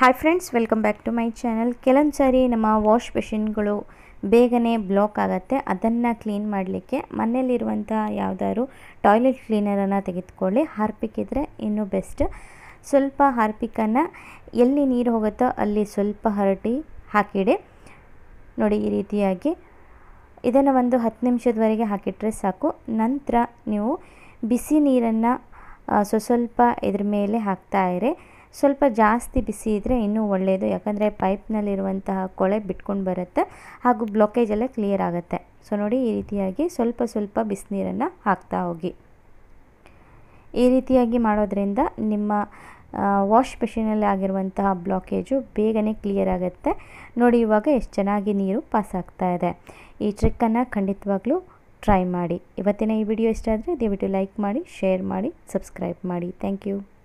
hi friends welcome back to my channel ಕೆಲವೊಂದು ಸಾರಿ ನಮ್ಮ ವಾಶ್ ಮೆಷಿನ್ಗಳು ಬೇಗನೆ ಬ್ಲಾಕ್ ಆಗುತ್ತೆ ಅದನ್ನು ಕ್ಲೀನ್ ಮಾಡಲಿಕ್ಕೆ ಮನೆಯಲ್ಲಿರುವಂಥ ಯಾವುದಾದ್ರು ಟಾಯ್ಲೆಟ್ ಕ್ಲೀನರನ್ನು ತೆಗೆದುಕೊಳ್ಳಿ ಹಾರ್ಪಿಕ್ಕಿದ್ರೆ ಇನ್ನೂ ಬೆಸ್ಟ್ ಸ್ವಲ್ಪ ಹಾರ್ಪಿಕನ್ನು ಎಲ್ಲಿ ನೀರು ಹೋಗುತ್ತೋ ಅಲ್ಲಿ ಸ್ವಲ್ಪ ಹರಟಿ ಹಾಕಿಡಿ ನೋಡಿ ಈ ರೀತಿಯಾಗಿ ಇದನ್ನು ಒಂದು ಹತ್ತು ನಿಮಿಷದವರೆಗೆ ಹಾಕಿಟ್ರೆ ಸಾಕು ನಂತರ ನೀವು ಬಿಸಿ ನೀರನ್ನು ಸ್ವಲ್ಪ ಇದ್ರ ಮೇಲೆ ಹಾಕ್ತಾ ಸ್ವಲ್ಪ ಜಾಸ್ತಿ ಬಿಸಿ ಇದ್ದರೆ ಇನ್ನೂ ಒಳ್ಳೆಯದು ಯಾಕಂದರೆ ಪೈಪ್ನಲ್ಲಿರುವಂತಹ ಕೊಳೆ ಬಿಟ್ಕೊಂಡು ಬರುತ್ತೆ ಹಾಗೂ ಬ್ಲಾಕೇಜ್ ಎಲ್ಲ ಕ್ಲಿಯರ್ ಆಗುತ್ತೆ ಸೊ ನೋಡಿ ಈ ರೀತಿಯಾಗಿ ಸ್ವಲ್ಪ ಸ್ವಲ್ಪ ಬಿಸಿನೀರನ್ನು ಹಾಕ್ತಾ ಹೋಗಿ ಈ ರೀತಿಯಾಗಿ ಮಾಡೋದ್ರಿಂದ ನಿಮ್ಮ ವಾಶ್ ಮೆಷಿನಲ್ಲಿ ಆಗಿರುವಂತಹ ಬ್ಲಾಕೇಜು ಬೇಗನೆ ಕ್ಲಿಯರ್ ಆಗುತ್ತೆ ನೋಡಿ ಇವಾಗ ಎಷ್ಟು ಚೆನ್ನಾಗಿ ನೀರು ಪಾಸ್ ಆಗ್ತಾ ಇದೆ ಈ ಟ್ರಿಕ್ಕನ್ನು ಖಂಡಿತವಾಗ್ಲೂ ಟ್ರೈ ಮಾಡಿ ಇವತ್ತಿನ ಈ ವಿಡಿಯೋ ಇಷ್ಟ ಆದರೆ ದಯವಿಟ್ಟು ಲೈಕ್ ಮಾಡಿ ಶೇರ್ ಮಾಡಿ ಸಬ್ಸ್ಕ್ರೈಬ್ ಮಾಡಿ ಥ್ಯಾಂಕ್ ಯು